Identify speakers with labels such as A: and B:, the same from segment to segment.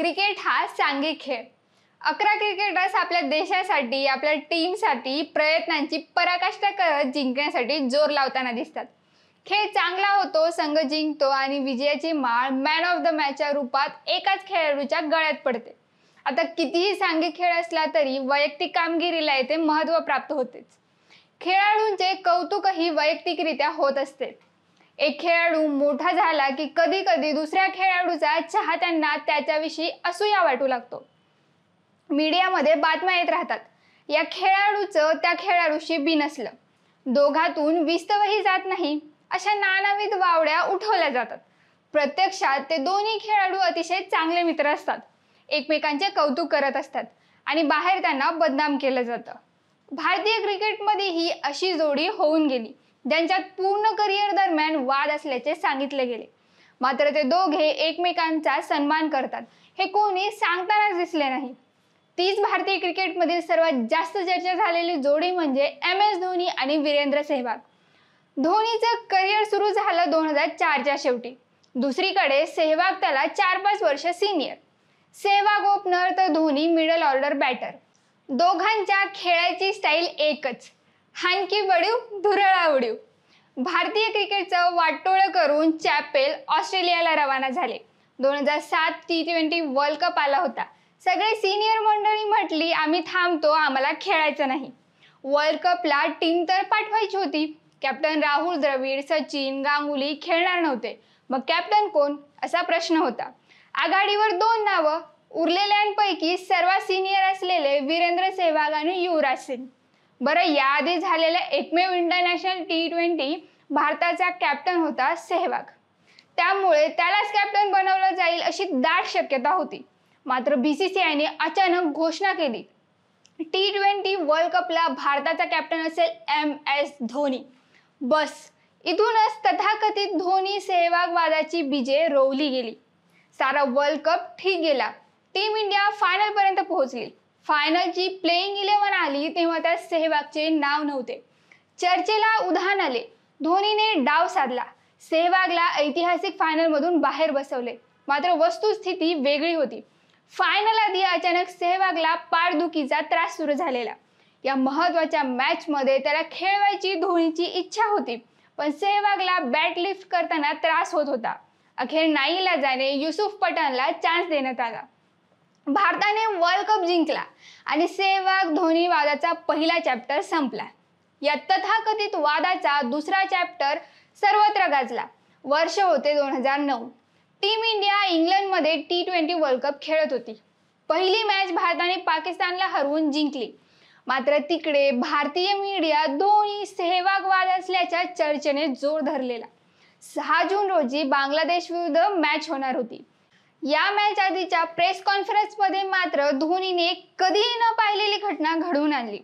A: cricket हा सांघिक खेळ अकरा क्रिकेटर्स आपल्या देशासाठी आपल्या टीमसाठी प्रयत्नांची पराकाष्ठा करत जिंकण्यासाठी जोर लावताना दिसतात खेळ चांगला होतो संघ जिंकतो आणि विजयाची माळ मॅन ऑफ द मॅचच्या रूपात एकाच खेळाडूच्या गळ्यात पडते आता कितीही सांघिक खेळ असला तरी वैयक्तिक कामगिरीला येथे महत्व प्राप्त होतेच खेळाडूंचे कौतुकही वैयक्तिकरित्या होत असते एक खेळाडू मोठा झाला की कधी कधी दुसऱ्या खेळाडूचा चाहत्यांना त्याच्याविषयी असूया वाटू लागतो मीडियामध्ये बातम्या येत राहतात या खेळाडूचं त्या खेळाडूशी बिनसलं दोघातून विस्तवही जात नाही अशा नानाविध वावड्या उठवल्या जातात प्रत्यक्षात ते दोन्ही खेळाडू अतिशय चांगले मित्र असतात एकमेकांचे कौतुक करत असतात आणि बाहेर त्यांना बदनाम केलं जातं भारतीय क्रिकेटमध्येही अशी जोडी होऊन गेली ज्यांच्यात पूर्ण करिअर दरम्यान वाद असल्याचे सांगितले गेले मात्र ते दोघे एकमेकांचा सन्मान करतात हे कोणी सांगतानाच दिसले नाही तीच भारतीय क्रिकेटमधील सर्वात जास्त चर्चा झालेली जोडी म्हणजे एम एस धोनी आणि वीरेंद्र सेहवाग धोनीचं करिअर सुरू झालं दोन हजार चारच्या शेवटी दुसरीकडे सेहवाग त्याला चार पाच वर्ष सिनियर सेहवाग ओपनर तर धोनी मिडल ऑर्डर बॅटर दोघांच्या खेळाची स्टाईल एकच हांकी वडीव धुरळा उडीव भारतीय क्रिकेटचं वाटोळं करून चॅपेल ऑस्ट्रेलियाला रवाना झाले दोन हजार सात टी ट्वेंटी वर्ल्ड कप आला होता सगळे सिनियर मंडळी म्हटली आम्ही थांबतो आम्हाला खेळायचं नाही वर्ल्ड कपला टीम तर पाठवायची होती कॅप्टन राहुल द्रविड सचिन गांगुली खेळणार नव्हते मग कॅप्टन कोण असा प्रश्न होता आघाडीवर दोन नावं उरलेल्यांपैकी सर्वात सिनियर असलेले वीरेंद्र सेहवाग आणि युवराज सिंग बरं याआधी झालेल्या एकमेव इंटरनॅशनल टी ट्वेंटी भारताचा कॅप्टन होता सेहवाग त्यामुळे त्यालाच कॅप्टन बनवलं जाईल अशी दाट शक्यता होती मात्र बी सी सी आयने अचानक घोषणा केली टी ट्वेंटी वर्ल्ड कपला भारताचा कॅप्टन असेल एम एस धोनी बस इथूनच तथाकथित धोनी सेहवाग वादाची बीजे रोवली गेली सारा वर्ल्ड कप ठीक गेला टीम इंडिया फायनलपर्यंत पोहोचली फायनलची प्लेईंग इलेव्हन आली तेव्हा त्या सेहवागचे नाव नव्हते चर्चेला उधाण आले धोनीने डाव साधला सेहवागला ऐतिहासिक फायनलमधून बाहेर बसवले मात्र वस्तुस्थिती वेगळी होती फायनल आधी अचानक सेहवागला पाठदुखीचा त्रास सुरू झालेला या महत्वाच्या मॅचमध्ये त्याला खेळवायची धोनीची इच्छा होती पण सेहवागला बॅट लिफ्ट करताना त्रास होत होता अखेर नाईला जाणे युसुफ पठाणला चान्स देण्यात आला भारताने वर्ल्ड कप जिंकला आणि सेवाग धोनी वादाचा पहिला चॅप्टर संपला या तथाकथित वादाचा दुसरा चॅप्टर सर्वत्र गाजला वर्ष होते दोन हजार नऊ टीम इंडिया इंग्लंडमध्ये टी ट्वेंटी वर्ल्ड कप खेळत होती पहिली मॅच भारताने पाकिस्तानला हरवून जिंकली मात्र तिकडे भारतीय मीडिया दोन्ही सेहवाग वाद असल्याच्या चर्चेने जोर धरलेला सहा जून रोजी बांगलादेश विरुद्ध मॅच होणार होती या मॅच आधीच्या प्रेस कॉन्फरन्समध्ये मात्र धोनीने कधीही न पाहिलेली घटना घडवून आणली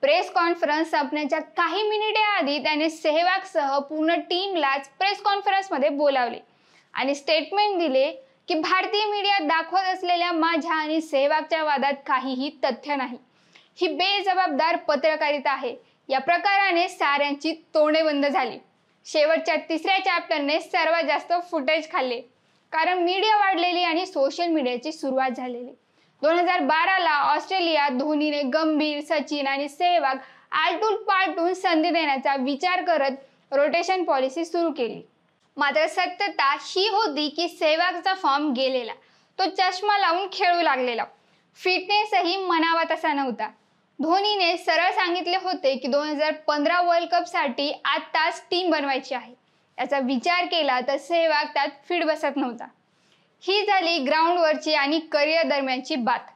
A: प्रेस कॉन्फरन्स संपण्याच्या काही मिनिटे आधी त्याने सेहवागसह पूर्ण टीमलाच प्रेस कॉन्फरन्समध्ये बोलावले आणि स्टेटमेंट दिले की भारतीय मीडियात दाखवत असलेल्या माझ्या आणि सेहवागच्या वादात काहीही तथ्य नाही ही बेजबाबदार पत्रकारिता आहे या प्रकाराने साऱ्यांची तोंडे बंद झाली शेवटच्या तिसऱ्या चॅप्टरने सर्वात जास्त फुटेज खाल्ले कारण मीडिया वाढलेली आणि सोशल मीडियाची सुरुवात झालेली दोन हजार बाराला ऑस्ट्रेलियात धोनीने गंभीर सचिन आणि सेहवाग आलटून पालटून संधी देण्याचा विचार करत रोटेशन पॉलिसी सुरू केली मात्र सत्यता ही होती की सेहवागचा फॉर्म गेलेला तो चष्मा लावून खेळू लागलेला फिटनेसही मनावा तसा नव्हता धोनीने सरळ सांगितले होते की दोन हजार पंधरा वर्ल्ड कपसाठी आत्ताच टीम बनवायची आहे याचा विचार केला तर सेहवाग त्यात फिट बसत नव्हता ही झाली ग्राउंडवरची आणि करिअर दरम्यानची बात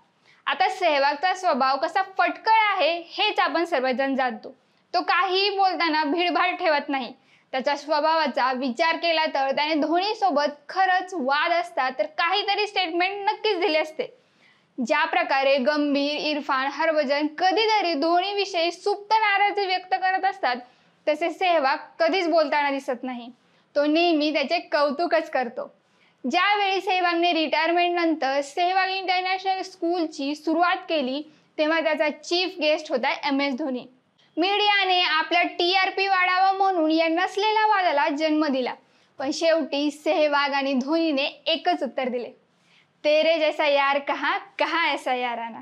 A: आता सेहवागचा स्वभाव कसा फटकळ आहे हेच आपण सर्वजण जाणतो तो काहीही बोलताना भीडभाड ठेवत नाही त्याच्या स्वभावाचा विचार केला तर त्याने धोनीसोबत खरंच वाद असता तर काहीतरी स्टेटमेंट नक्कीच दिले असते ज्या प्रकारे गंभीर इरफान हरभजन कधीतरी धोनीविषयी सुप्त नाराजी व्यक्त करत असतात तसेच सेहवाग कधीच बोलताना दिसत नाही तो नेहमी त्याचे कौतुकच करतो ज्यावेळी सेहवागने रिटायरमेंट नंतर सेहवाग इंटरनॅशनल स्कूलची सुरुवात केली तेव्हा त्याचा चीफ गेस्ट होता एम एस धोनी मीडियाने आपला टी आर पी वाढावा म्हणून या नसलेल्या वादाला जन्म दिला पण शेवटी सेहवाग आणि धोनीने एकच उत्तर दिले तेरे जैसा यार कहा कहा ऐसा याराना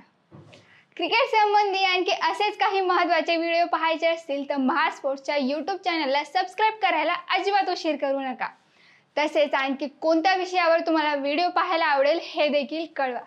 A: क्रिकेट संबंधी आणखी असेच काही महत्त्वाचे व्हिडिओ पाहायचे असतील तर महास्पोर्ट्सच्या स्पोर्ट्सच्या यूट्यूब चॅनलला सबस्क्राईब करायला अजिबात उशीर करू नका तसेच आणखी कोणत्या विषयावर तुम्हाला व्हिडिओ पाहायला आवडेल हे देखील कळवा